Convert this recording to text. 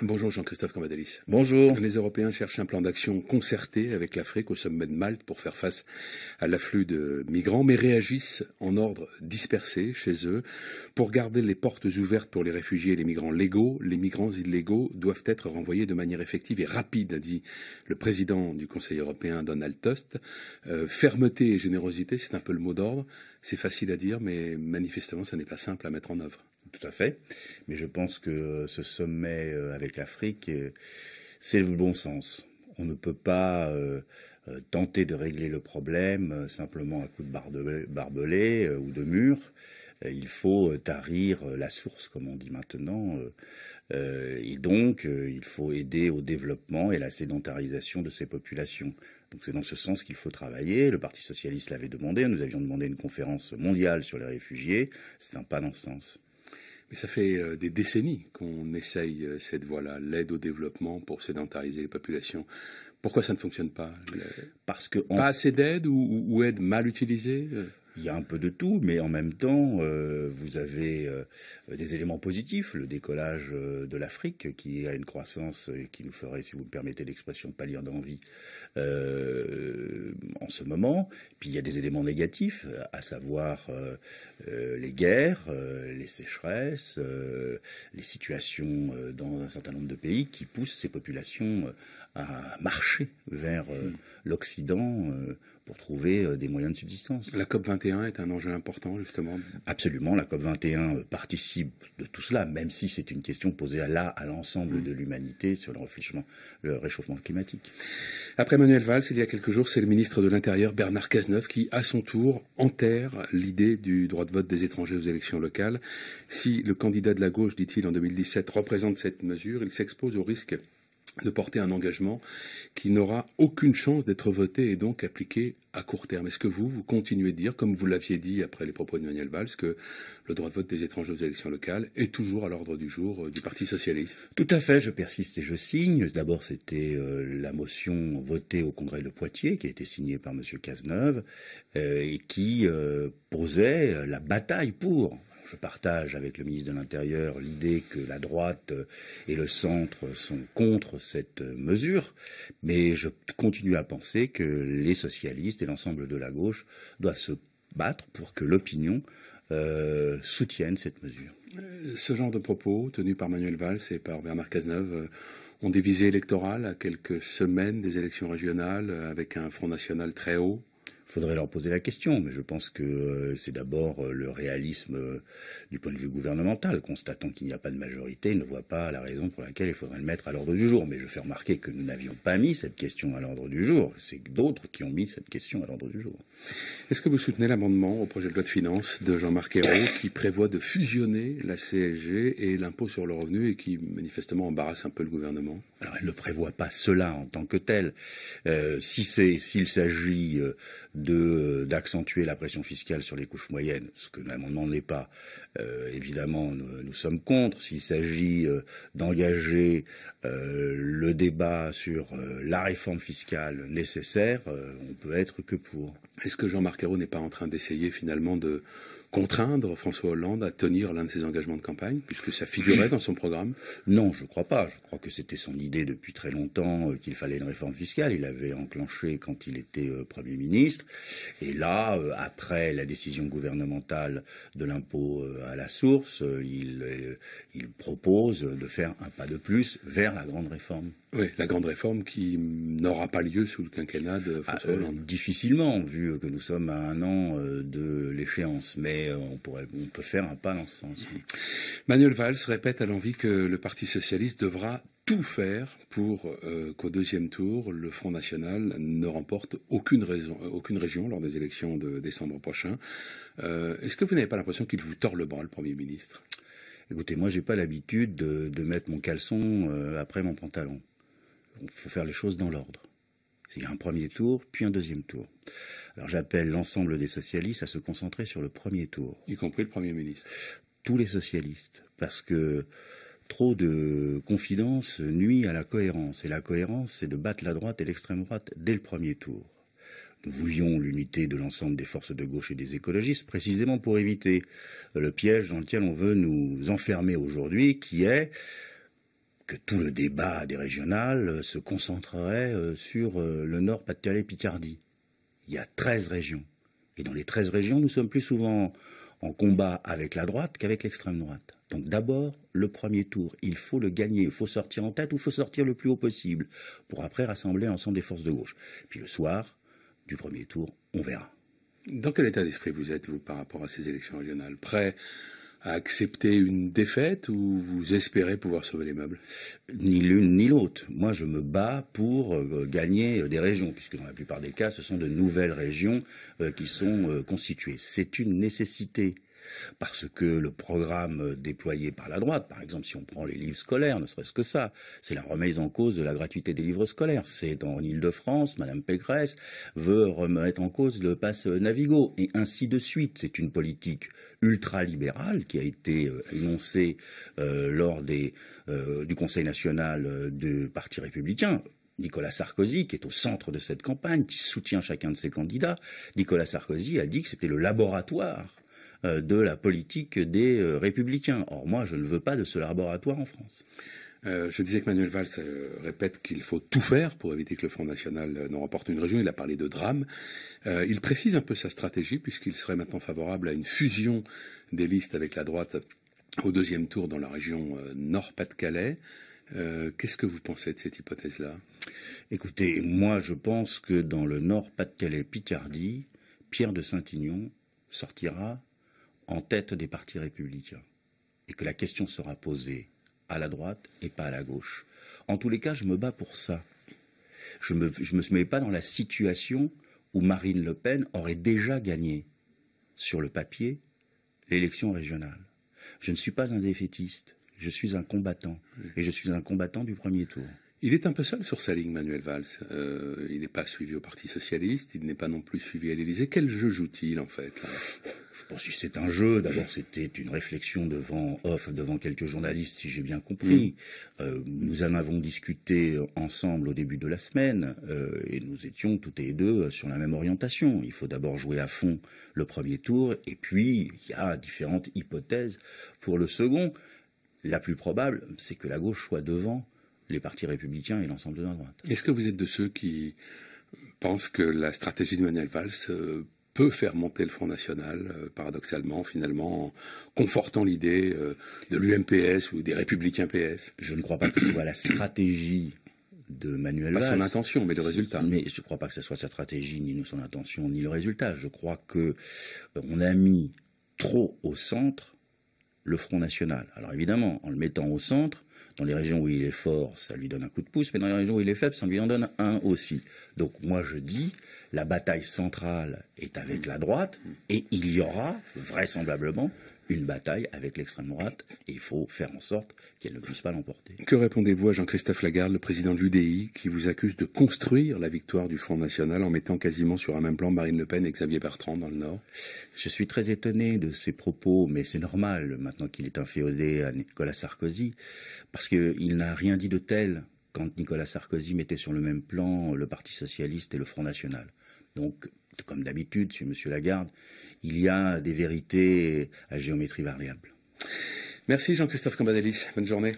Bonjour Jean-Christophe Cambadélis. Bonjour. Les Européens cherchent un plan d'action concerté avec l'Afrique au sommet de Malte pour faire face à l'afflux de migrants, mais réagissent en ordre dispersé chez eux. Pour garder les portes ouvertes pour les réfugiés et les migrants légaux, les migrants illégaux doivent être renvoyés de manière effective et rapide, a dit le président du Conseil européen Donald Tusk. Euh, fermeté et générosité, c'est un peu le mot d'ordre. C'est facile à dire, mais manifestement, ça n'est pas simple à mettre en œuvre tout à fait. Mais je pense que ce sommet euh, avec l'Afrique, euh, c'est le bon sens. On ne peut pas euh, tenter de régler le problème simplement à coups de barbelé ou de mur. Il faut tarir la source, comme on dit maintenant, et donc il faut aider au développement et à la sédentarisation de ces populations. Donc c'est dans ce sens qu'il faut travailler. Le Parti socialiste l'avait demandé. Nous avions demandé une conférence mondiale sur les réfugiés. C'est un pas dans ce sens. Mais ça fait euh, des décennies qu'on essaye euh, cette voie-là, l'aide au développement pour sédentariser les populations. Pourquoi ça ne fonctionne pas Parce que pas assez d'aide ou, aide mal utilisée euh il y a un peu de tout, mais en même temps, euh, vous avez euh, des éléments positifs, le décollage euh, de l'Afrique qui a une croissance qui nous ferait, si vous me permettez l'expression, pâlir d'envie en ce moment. Puis il y a des éléments négatifs, à savoir les guerres, les sécheresses, les situations dans un certain nombre de pays qui poussent ces populations à marcher vers mm. l'Occident pour trouver euh, des moyens de subsistance. La COP21 est un enjeu important, justement Absolument, la COP21 euh, participe de tout cela, même si c'est une question posée à là, à l'ensemble mm. de l'humanité sur le, le réchauffement climatique. Après Manuel Valls, il y a quelques jours, c'est le ministre de l'Intérieur, Bernard Cazeneuve, qui, à son tour, enterre l'idée du droit de vote des étrangers aux élections locales. Si le candidat de la gauche, dit-il en 2017, représente cette mesure, il s'expose au risque de porter un engagement qui n'aura aucune chance d'être voté et donc appliqué à court terme. Est-ce que vous, vous continuez de dire, comme vous l'aviez dit après les propos de Daniel Valls, que le droit de vote des étrangers aux élections locales est toujours à l'ordre du jour euh, du Parti socialiste Tout à fait, je persiste et je signe. D'abord, c'était euh, la motion votée au Congrès de Poitiers, qui a été signée par M. Cazeneuve, euh, et qui posait la bataille pour je partage avec le ministre de l'Intérieur l'idée que la droite euh, et le centre sont contre cette euh, mesure, mais je continue à penser que les socialistes et l'ensemble de la gauche doivent se battre pour que l'opinion euh, soutienne cette mesure. Ce genre de propos tenus par Manuel Valls et par Bernard Cazeneuve ont des visées électorales à quelques semaines des élections régionales avec un Front National très haut il faudrait leur poser la question, mais je pense que euh, c'est d'abord euh, le réalisme euh, du point de vue gouvernemental, constatant qu'il n'y a pas de majorité, ne voit pas la raison pour laquelle il faudrait le mettre à l'ordre du jour. Mais je fais remarquer que nous n'avions pas mis cette question à l'ordre du jour, c'est d'autres qui ont mis cette question à l'ordre du jour. Est-ce que vous soutenez l'amendement au projet de loi de finances de Jean-Marc Ayrault qui prévoit de fusionner la CSG et l'impôt sur le revenu et qui manifestement embarrasse un peu le gouvernement Alors elle ne prévoit pas cela en tant que tel. si c'est s'il s'agit d'accentuer la pression fiscale sur les couches moyennes, ce que l'amendement n'est pas. Euh, évidemment, nous, sommes contre. S'il s'agit euh, d'engager euh, le débat sur la réforme fiscale nécessaire, on peut être que pour. Est-ce que Jean-Marc Ayrault n'est pas en train d'essayer finalement de contraindre François Hollande à tenir l'un de ses engagements de campagne, puisque ça figurait dans son programme Non, je ne crois pas. Je crois que c'était son idée depuis très longtemps euh, qu'il fallait une réforme fiscale. Il avait enclenché quand il était euh, Premier ministre. Et là, euh, après la décision gouvernementale de l'impôt à la source, il, il propose de faire un pas de plus vers la grande réforme. Oui, la grande réforme qui n'aura pas lieu sous le quinquennat de ah, François Hollande. difficilement, vu que nous sommes à un an de l'échéance. Mais euh, on, peut faire un pas dans ce sens. Manuel Valls répète à l'envie que le Parti socialiste devra tout faire pour euh, qu'au deuxième tour, le Front National ne remporte aucune, euh, région lors des élections de décembre prochain. Est-ce que vous n'avez pas l'impression qu'il vous tord le bras, le Premier ministre Écoutez, moi, je n'ai pas l'habitude de, mettre mon caleçon après mon pantalon. Il faut faire les choses dans l'ordre. Il y a un premier tour, puis un deuxième tour. Alors j'appelle l'ensemble des socialistes à se concentrer sur le premier tour. Y compris le Premier ministre. Tous les socialistes, parce que trop de confidences nuit à la cohérence. Et la cohérence, c'est de battre la droite et l'extrême droite dès le premier tour. Nous voulions l'unité de l'ensemble des forces de gauche et des écologistes, précisément pour éviter le piège dans lequel on veut nous enfermer aujourd'hui, qui est que tout le débat des régionales euh, se concentrerait euh, sur euh, le Nord, Pas-de-Calais, Picardie. Il y a 13 régions. Et dans les 13 régions, nous sommes plus souvent en combat avec la droite qu'avec l'extrême droite. Donc d'abord, le premier tour, il faut le gagner, il faut sortir en tête ou il faut sortir le plus haut possible pour après rassembler ensemble des forces de gauche. Puis le soir du premier tour, on verra. Dans quel état d'esprit vous êtes, vous, par rapport à ces élections régionales Prêt accepter une défaite ou vous espérez pouvoir sauver les meubles Ni l'une ni l'autre. Moi, je me bats pour euh, gagner euh, des régions, puisque dans la plupart des cas, ce sont de nouvelles régions euh, qui sont constituées. C'est une nécessité parce que le programme déployé par la droite, par exemple, si on prend les livres scolaires, ne serait-ce que ça, c'est la remise en cause de la gratuité des livres scolaires. C'est dans Ile-de-France, Madame Pécresse veut remettre en cause le pass Navigo, et ainsi de suite. C'est une politique ultralibérale qui a été euh, énoncée euh, lors euh, du Conseil national du Parti républicain. Nicolas Sarkozy, qui est au centre de cette campagne, qui soutient chacun de ses candidats, Nicolas Sarkozy a dit que c'était le laboratoire euh, de la politique des euh, républicains. Or, moi, je ne veux pas de ce laboratoire en France. Euh, je disais que Manuel Valls répète qu'il faut tout faire pour éviter que le Front National n'en ne remporte une région. Il a parlé de drame. il précise un peu sa stratégie puisqu'il serait maintenant favorable à une fusion des listes avec la droite au deuxième tour dans la région Nord-Pas-de-Calais. Qu'est-ce que vous pensez de cette hypothèse-là Écoutez, moi je pense que dans le Nord-Pas-de-Calais-Picardie, Pierre de Saint-Ignon sortira en tête des partis républicains et que la question sera posée à la droite et pas à la gauche. En tous les cas, je me bats pour ça. Je ne me, mets pas dans la situation où Marine Le Pen aurait déjà gagné, sur le papier, l'élection régionale. Je ne suis pas un défaitiste, je suis un combattant, et je suis un combattant du premier tour. Il est un peu seul sur sa ligne, Manuel Valls. Euh, il n'est pas suivi au Parti Socialiste, il n'est pas non plus suivi à l'Élysée. Quel jeu joue-t-il, en fait si c'est un jeu, d'abord c'était une réflexion devant off, devant quelques journalistes, si j'ai bien compris. Mm. Euh, nous en avons discuté ensemble au début de la semaine euh, et nous étions toutes et deux sur la même orientation. Il faut d'abord jouer à fond le premier tour et puis il y a différentes hypothèses pour le second. La plus probable, c'est que la gauche soit devant les partis républicains et l'ensemble de la droite. Est-ce que vous êtes de ceux qui pensent que la stratégie de Manuel Valls euh, peut faire monter le Front National, euh, paradoxalement, finalement, confortant l'idée euh, de l'UMPS ou des Républicains PS. Je ne crois pas que ce soit la stratégie de Manuel Valls. Pas son intention, mais le résultat. Mais je ne crois pas que ce soit sa stratégie, ni son intention, ni le résultat. Je crois que euh, on a mis trop au centre le Front National. Alors évidemment, en le mettant au centre, dans les régions où il est fort, ça lui donne un coup de pouce, mais dans les régions où il est faible, ça lui en donne un aussi. Donc moi je dis, la bataille centrale est avec la droite, et il y aura vraisemblablement une bataille avec l'extrême droite et il faut faire en sorte qu'elle ne puisse pas l'emporter. Que répondez-vous à Jean-Christophe Lagarde, le président de l'UDI, qui vous accuse de construire la victoire du Front National en mettant quasiment sur un même plan Marine Le Pen et Xavier Bertrand dans le Nord Je suis très étonné de ses propos, mais c'est normal maintenant qu'il est inféodé à Nicolas Sarkozy, parce qu'il n'a rien dit de tel quand Nicolas Sarkozy mettait sur le même plan le Parti socialiste et le Front National. Donc comme d'habitude chez Monsieur Lagarde, il y a des vérités à géométrie variable. Merci Jean-Christophe Cambadélis. Bonne journée.